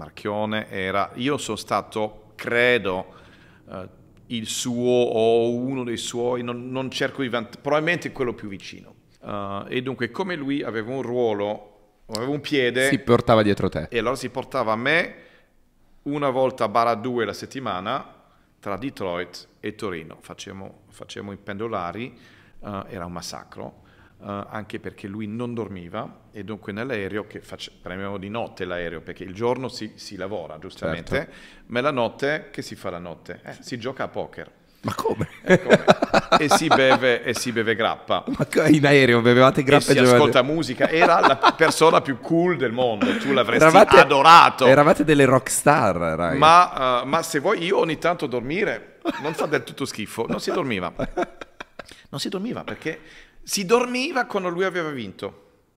Marchione era, io sono stato, credo, eh, il suo o uno dei suoi, non, non cerco di vantare, probabilmente quello più vicino. Uh, e dunque come lui aveva un ruolo, aveva un piede... Si portava dietro te. E allora si portava a me una volta barra due la settimana tra Detroit e Torino. Facciamo, facevamo i pendolari, uh, era un massacro. Uh, anche perché lui non dormiva e dunque nell'aereo, che face- prendevamo di notte l'aereo, perché il giorno si, si lavora giustamente, certo. ma la notte che si fa la notte? Eh, si gioca a poker. Ma come? Eh, come? e, si beve, e si beve grappa. Ma in aereo bevevate grappa e, e si giovane. ascolta musica. Era la persona più cool del mondo, tu l'avresti eravate, adorato. Eravate delle rock star, Rai. Ma, uh, ma se vuoi, io ogni tanto dormire non fa del tutto schifo, non si dormiva. Non si dormiva perché si dormiva quando lui aveva vinto.